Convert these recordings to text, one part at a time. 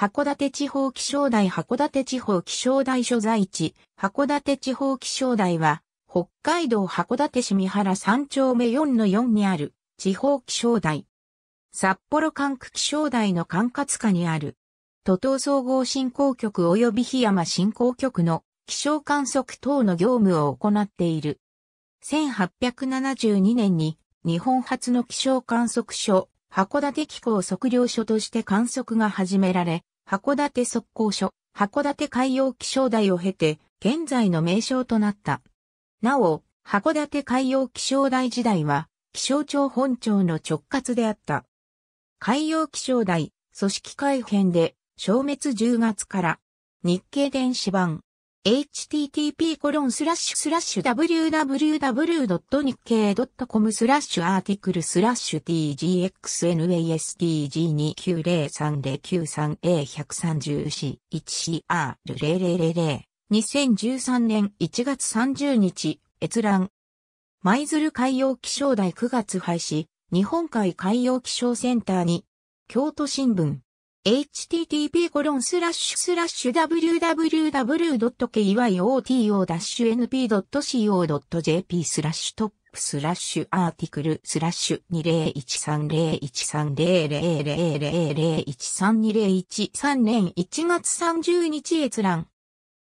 函館地方気象台函館地方気象台所在地、函館地方気象台は、北海道函館市三原3丁目4の4にある地方気象台。札幌管区気象台の管轄下にある、都東総合振興局及び檜山振興局の気象観測等の業務を行っている。1872年に日本初の気象観測所、函館機構測量所として観測が始められ、函館測候所、函館海洋気象台を経て、現在の名称となった。なお、函館海洋気象台時代は、気象庁本庁の直轄であった。海洋気象台、組織改編で、消滅10月から、日経電子版、http://www.nikkei.com スラッシュアーティクルスラッシュ t g x n a s t g 2 9 0 3 0 9 3 a 1 3 0 c 1 c r 0 0 0 0 2013年1月30日閲覧舞鶴海洋気象台9月廃止日本海海洋気象センターに京都新聞 http://www.kyoto-np.co.jp スラッシュトップスラッシュアーティクルスラッシュ201301300001320113年1月30日閲覧。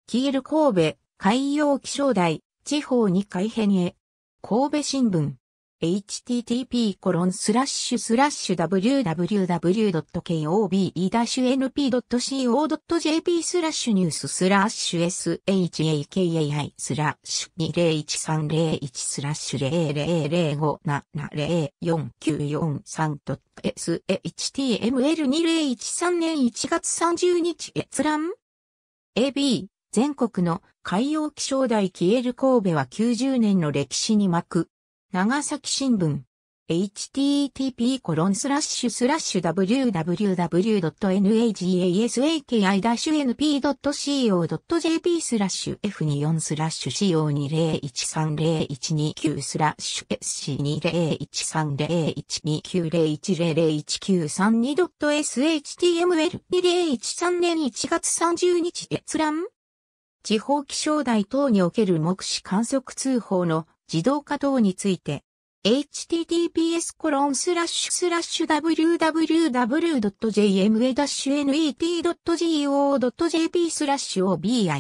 キール神戸海洋気象台地方に改編へ神戸新聞 http://www.kobe-np.co.jp スラッシュニューススラッシュ shakai スラッシュ201301スラッシュ000570494 html2013 年1月30日閲覧 AB 全国の海洋気象台消える神戸は90年の歴史に巻く。長崎新聞 http コロンスラッシュスラッシュ www.nagasak-np.co.jp スラッシュ F24 スラッシュ CO20130129 スラッシュ SC20130129019032.shtml2013 年1月30日閲覧地方気象台等における目視観測通報の自動化等について、https://www.jma-net.go.jp スラッシュ obihiro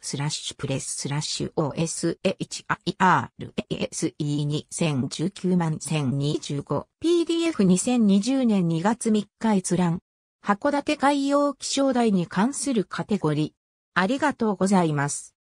スラッシュプレススラッシュ oshiras2019 万1025 PDF2020 年2月3日閲覧函館海洋気象台に関するカテゴリーありがとうございます。